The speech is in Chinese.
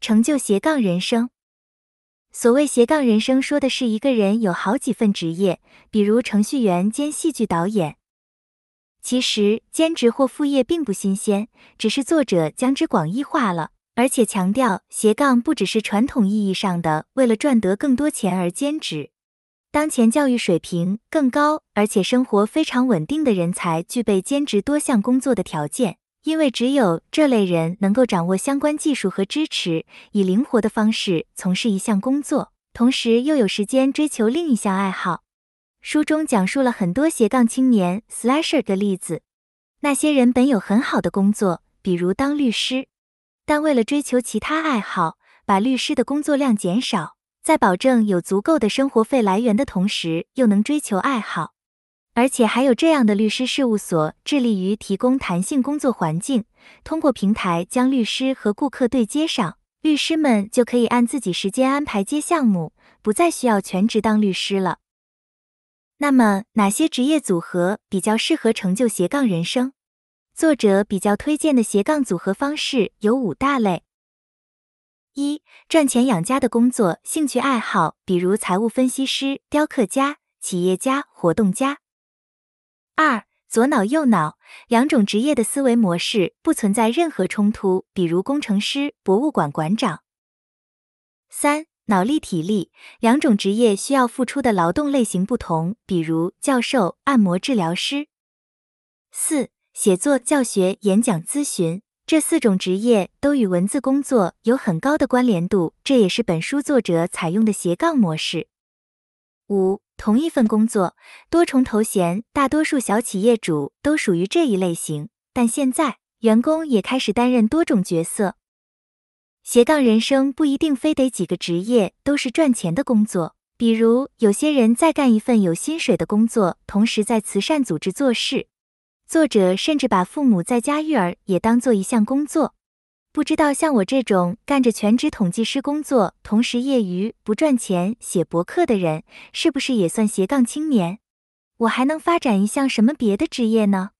成就斜杠人生。所谓斜杠人生，说的是一个人有好几份职业，比如程序员兼戏剧导演。其实兼职或副业并不新鲜，只是作者将之广义化了，而且强调斜杠不只是传统意义上的为了赚得更多钱而兼职。当前教育水平更高，而且生活非常稳定的人才，具备兼职多项工作的条件。因为只有这类人能够掌握相关技术和支持，以灵活的方式从事一项工作，同时又有时间追求另一项爱好。书中讲述了很多斜杠青年 （slasher） 的例子，那些人本有很好的工作，比如当律师，但为了追求其他爱好，把律师的工作量减少，在保证有足够的生活费来源的同时，又能追求爱好。而且还有这样的律师事务所，致力于提供弹性工作环境，通过平台将律师和顾客对接上，律师们就可以按自己时间安排接项目，不再需要全职当律师了。那么，哪些职业组合比较适合成就斜杠人生？作者比较推荐的斜杠组合方式有五大类：一、赚钱养家的工作兴趣爱好，比如财务分析师、雕刻家、企业家、活动家。二、左脑右脑两种职业的思维模式不存在任何冲突，比如工程师、博物馆馆长。三、脑力体力两种职业需要付出的劳动类型不同，比如教授、按摩治疗师。四、写作、教学、演讲、咨询这四种职业都与文字工作有很高的关联度，这也是本书作者采用的斜杠模式。五。同一份工作，多重头衔，大多数小企业主都属于这一类型。但现在，员工也开始担任多种角色。斜杠人生不一定非得几个职业都是赚钱的工作，比如有些人在干一份有薪水的工作，同时在慈善组织做事。作者甚至把父母在家育儿也当做一项工作。不知道像我这种干着全职统计师工作，同时业余不赚钱写博客的人，是不是也算斜杠青年？我还能发展一项什么别的职业呢？